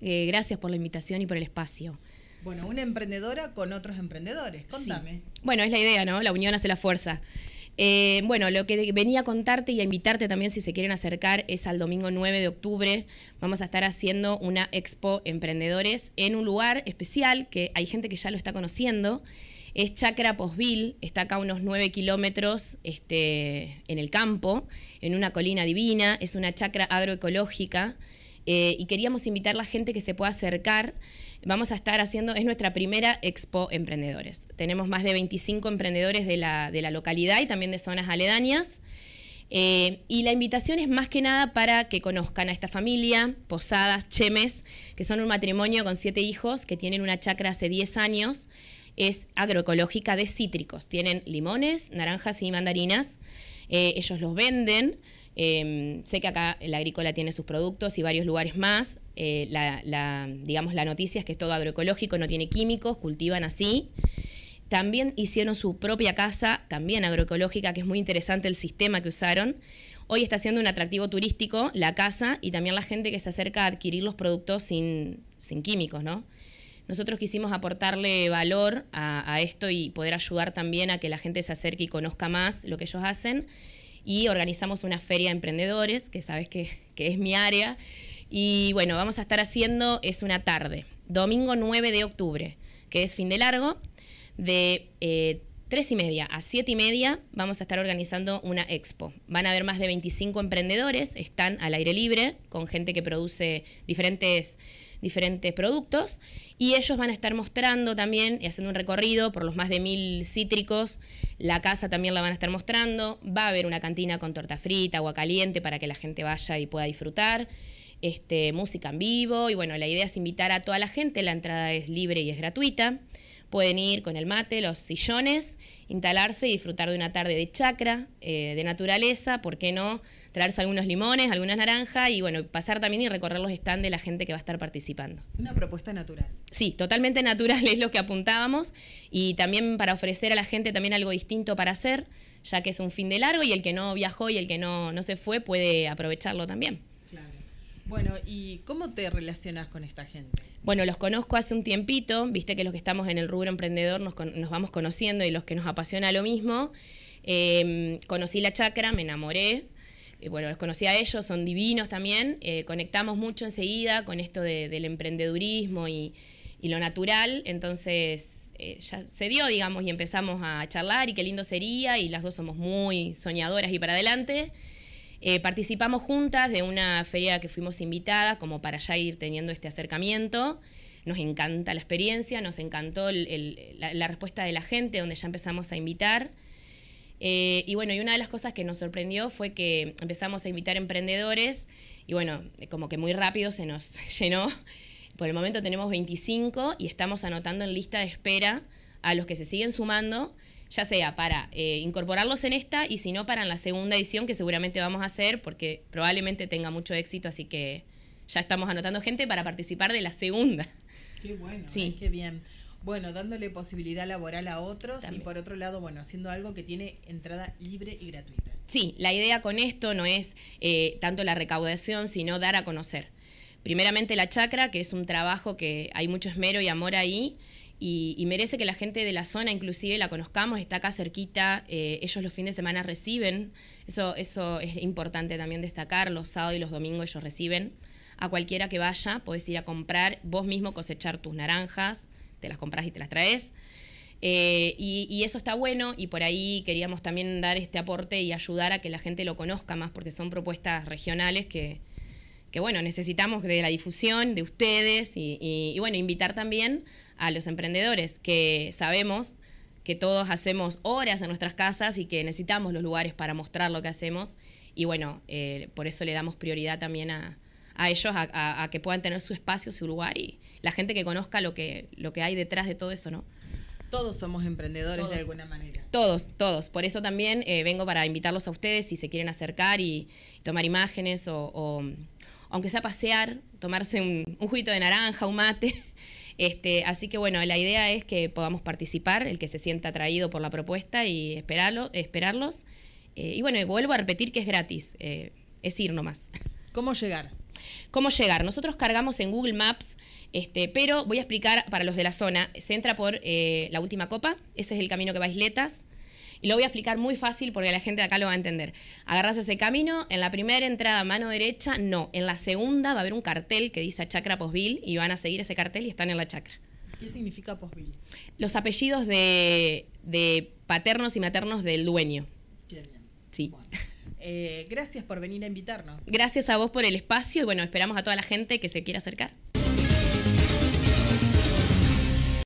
Eh, gracias por la invitación y por el espacio. Bueno, una emprendedora con otros emprendedores, contame. Bueno, es la idea, ¿no? La unión hace la fuerza. Eh, bueno, lo que venía a contarte y a invitarte también si se quieren acercar es al domingo 9 de octubre. Vamos a estar haciendo una expo emprendedores en un lugar especial que hay gente que ya lo está conociendo. Es Chacra Posville, está acá a unos 9 kilómetros este, en el campo, en una colina divina. Es una chacra agroecológica eh, y queríamos invitar a la gente que se pueda acercar. Vamos a estar haciendo, es nuestra primera Expo Emprendedores. Tenemos más de 25 emprendedores de la, localidad y también de zonas aledañas. Eh, y la invitación es más que nada para que conozcan a esta familia, Posadas, Chemes, que son un matrimonio con siete hijos, que tienen una chacra hace 10 años. Es agroecológica de cítricos. Tienen limones, naranjas y mandarinas. Eh, ellos los venden. Em, sé que acá la agrícola tiene sus productos y varios lugares más. Eh, la, digamos, la noticia es que es todo agroecológico, no tiene químicos, cultivan así. También hicieron su propia casa, también agroecológica, que es muy interesante el sistema que usaron. Hoy está siendo un atractivo turístico la casa y también la gente que se acerca a adquirir los productos sin, químicos, ¿no? Nosotros quisimos aportarle valor a, esto y poder ayudar también a que la gente se acerque y conozca más lo que ellos hacen y organizamos una feria de emprendedores, que sabes que, es mi área. Y bueno, vamos a estar haciendo, es una tarde, domingo 9 de octubre, que es fin de largo, de eh, 3 y media a siete y media vamos a estar organizando una expo. Van a haber más de 25 emprendedores, están al aire libre, con gente que produce diferentes, diferentes productos, y ellos van a estar mostrando también y haciendo un recorrido por los más de mil cítricos. La casa también la van a estar mostrando. Va a haber una cantina con torta frita, agua caliente para que la gente vaya y pueda disfrutar. Este, música en vivo, y bueno, la idea es invitar a toda la gente, la entrada es libre y es gratuita Pueden ir con el mate, los sillones, instalarse y disfrutar de una tarde de chacra, eh, de naturaleza, ¿por qué no? Traerse algunos limones, algunas naranjas y bueno, pasar también y recorrer los stands de la gente que va a estar participando. Una propuesta natural. Sí, totalmente natural es lo que apuntábamos y también para ofrecer a la gente también algo distinto para hacer, ya que es un fin de largo y el que no viajó y el que no, no se fue puede aprovecharlo también. Claro. Bueno, ¿y cómo te relacionas con esta gente? Bueno, los conozco hace un tiempito, viste que los que estamos en el rubro emprendedor nos, vamos conociendo y los que nos apasiona lo mismo. Em, conocí la chacra, me enamoré. Eh, bueno, los conocí a ellos, son divinos también. Eh, conectamos mucho enseguida con esto del emprendedurismo y, lo natural. Entonces eh, ya se dio, digamos, y empezamos a charlar y qué lindo sería. Y las dos somos muy soñadoras y para adelante. Eh, participamos juntas de una feria que fuimos invitadas como para ya ir teniendo este acercamiento. Nos encanta la experiencia, nos encantó la, respuesta de la gente, donde ya empezamos a invitar. Eh, y bueno, y una de las cosas que nos sorprendió fue que empezamos a invitar emprendedores y bueno, como que muy rápido se nos llenó. Por el momento tenemos 25 y estamos anotando en lista de espera a los que se siguen sumando ya sea para eh, incorporarlos en esta y si no para en la segunda edición que seguramente vamos a hacer porque probablemente tenga mucho éxito, así que ya estamos anotando gente para participar de la segunda. Qué bueno, sí. qué bien. Bueno, dándole posibilidad laboral a otros y por otro lado, bueno, haciendo algo que tiene entrada libre y gratuita. Sí, la idea con esto no es eh, tanto la recaudación, sino dar a conocer. Primeramente la chacra, que es un trabajo que hay mucho esmero y amor ahí, y, merece que la gente de la zona inclusive la conozcamos, está acá cerquita, eh, ellos los fines de semana reciben, eso, eso es importante también destacar, los sábados y los domingos ellos reciben a cualquiera que vaya, podés ir a comprar, vos mismo cosechar tus naranjas, te las compras y te las traes. Eh, y, eso está bueno y por ahí queríamos también dar este aporte y ayudar a que la gente lo conozca más porque son propuestas regionales que, que bueno, necesitamos de la difusión de ustedes y bueno, invitar también a los emprendedores, que sabemos que todos hacemos horas en nuestras casas y que necesitamos los lugares para mostrar lo que hacemos. Y bueno, eh, por eso le damos prioridad también a, ellos, a, que puedan tener su espacio, su lugar y la gente que conozca lo que, lo que hay detrás de todo eso, ¿no? Todos somos emprendedores de alguna manera. Todos, todos. Por eso también eh, vengo para invitarlos a ustedes si se quieren acercar y, tomar imágenes o, aunque sea pasear, tomarse un, un juguito de naranja, un mate este, así que bueno, la idea es que podamos participar, el que se sienta atraído por la propuesta y esperarlos. Eh, y bueno, vuelvo a repetir que es gratis, eh, es ir nomás. ¿Cómo llegar? ¿Cómo llegar? Nosotros cargamos en Google Maps, este, pero voy a explicar para los de la zona. Se entra por eh, la última copa, ese es el camino que va a Isletas. Y lo voy a explicar muy fácil porque la gente de acá lo va a entender. Agarras ese camino, en la primera entrada, mano derecha, no. En la segunda va a haber un cartel que dice Chacra Posvil y van a seguir ese cartel y están en la chacra. ¿Qué significa posbil Los apellidos de, de, paternos y maternos del dueño. Sí. Eh, gracias por venir a invitarnos. Gracias a vos por el espacio y bueno, esperamos a toda la gente que se quiera acercar.